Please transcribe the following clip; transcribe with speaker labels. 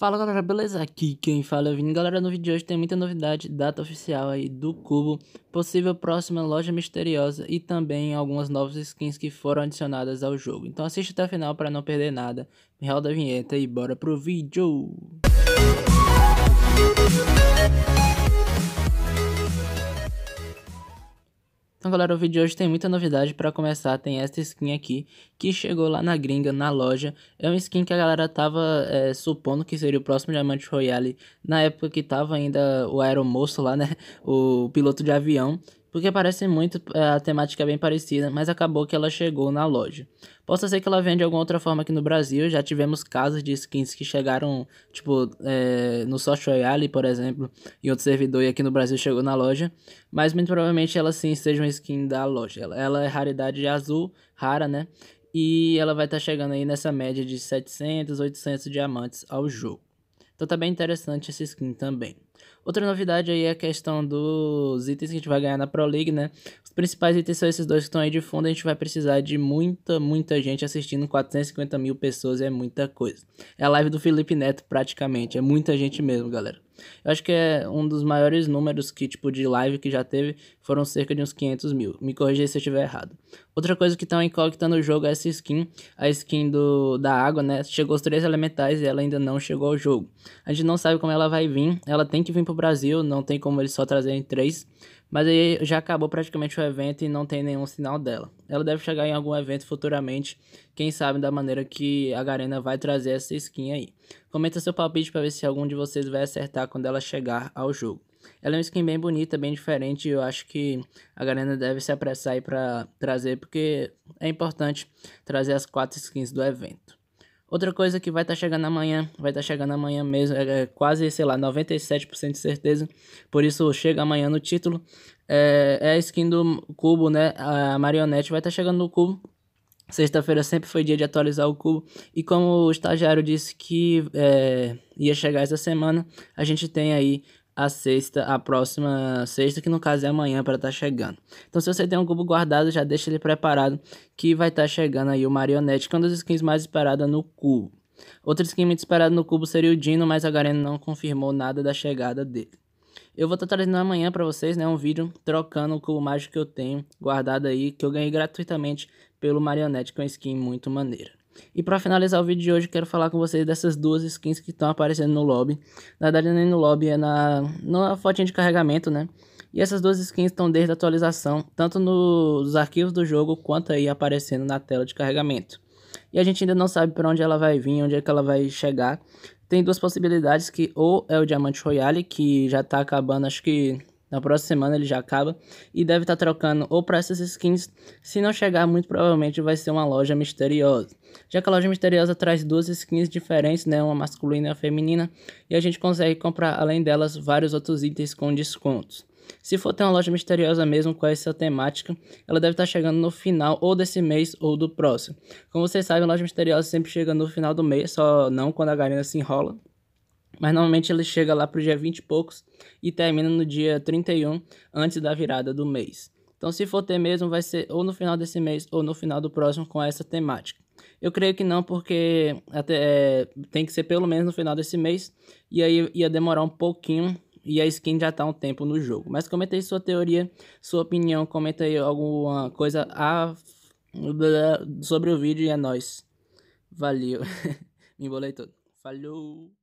Speaker 1: Fala galera, beleza? Aqui quem fala é o Vini. Galera, no vídeo de hoje tem muita novidade, data oficial aí do Cubo, possível próxima loja misteriosa e também algumas novas skins que foram adicionadas ao jogo. Então assiste até o final para não perder nada. Me roda a vinheta e bora pro vídeo! Música Então galera, o vídeo de hoje tem muita novidade, para começar tem esta skin aqui, que chegou lá na gringa, na loja, é uma skin que a galera tava é, supondo que seria o próximo Diamante Royale, na época que tava ainda o aeromoço lá, né, o piloto de avião, porque parece muito é, a temática é bem parecida, mas acabou que ela chegou na loja. Possa ser que ela venha de alguma outra forma aqui no Brasil, já tivemos casos de skins que chegaram, tipo, é, no Social Royale, por exemplo, em outro servidor e aqui no Brasil chegou na loja, mas muito provavelmente ela sim seja uma skin da loja. Ela, ela é raridade azul, rara, né? E ela vai estar tá chegando aí nessa média de 700, 800 diamantes ao jogo. Então tá bem interessante essa skin também. Outra novidade aí é a questão dos itens que a gente vai ganhar na Pro League, né? Os principais itens são esses dois que estão aí de fundo. A gente vai precisar de muita, muita gente assistindo. 450 mil pessoas é muita coisa. É a live do Felipe Neto, praticamente. É muita gente mesmo, galera. Eu acho que é um dos maiores números que, tipo, de live que já teve. Foram cerca de uns 500 mil. Me corrija se eu estiver errado. Outra coisa que estão tá incógnita no jogo é essa skin. A skin do, da água, né? Chegou os três elementais e ela ainda não chegou ao jogo. A gente não sabe como ela vai vir. Ela tem que que vir pro Brasil, não tem como eles só trazerem três. Mas aí já acabou praticamente o evento e não tem nenhum sinal dela. Ela deve chegar em algum evento futuramente, quem sabe da maneira que a Garena vai trazer essa skin aí. Comenta seu palpite para ver se algum de vocês vai acertar quando ela chegar ao jogo. Ela é uma skin bem bonita, bem diferente, e eu acho que a Garena deve se apressar aí para trazer, porque é importante trazer as quatro skins do evento. Outra coisa que vai estar tá chegando amanhã, vai estar tá chegando amanhã mesmo, é, é quase, sei lá, 97% de certeza, por isso chega amanhã no título, é, é a skin do cubo, né, a marionete vai estar tá chegando no cubo, Sexta-feira sempre foi dia de atualizar o cubo. E como o estagiário disse que é, ia chegar essa semana, a gente tem aí a sexta, a próxima sexta, que no caso é amanhã para estar tá chegando. Então, se você tem um cubo guardado, já deixa ele preparado, que vai estar tá chegando aí o Marionete, que é uma das skins mais esperada no cubo. Outra skin muito esperada no cubo seria o Dino, mas a Garena não confirmou nada da chegada dele. Eu vou estar tá trazendo amanhã para vocês, né, um vídeo trocando o cubo mágico que eu tenho guardado aí, que eu ganhei gratuitamente pelo Marionete, que é uma skin muito maneira. E para finalizar o vídeo de hoje, quero falar com vocês dessas duas skins que estão aparecendo no lobby. Na verdade, nem no lobby, é na, na fotinha de carregamento, né? E essas duas skins estão desde a atualização, tanto nos arquivos do jogo, quanto aí aparecendo na tela de carregamento. E a gente ainda não sabe para onde ela vai vir, onde é que ela vai chegar. Tem duas possibilidades, que ou é o Diamante Royale, que já está acabando, acho que na próxima semana ele já acaba e deve estar tá trocando ou para essas skins. Se não chegar, muito provavelmente vai ser uma loja misteriosa. Já que a loja misteriosa traz duas skins diferentes, né, uma masculina e uma feminina, e a gente consegue comprar além delas vários outros itens com descontos. Se for ter uma loja misteriosa mesmo com essa temática, ela deve estar tá chegando no final ou desse mês ou do próximo. Como vocês sabem, a loja misteriosa sempre chega no final do mês, só não quando a galera se enrola. Mas normalmente ele chega lá pro dia 20 e poucos e termina no dia 31, antes da virada do mês. Então, se for ter mesmo, vai ser ou no final desse mês ou no final do próximo com essa temática. Eu creio que não, porque até, é, tem que ser pelo menos no final desse mês, e aí ia demorar um pouquinho, e a skin já tá um tempo no jogo. Mas comenta aí sua teoria, sua opinião, comenta aí alguma coisa a... sobre o vídeo, e é nóis. Valeu. Me embolei todo. Falou!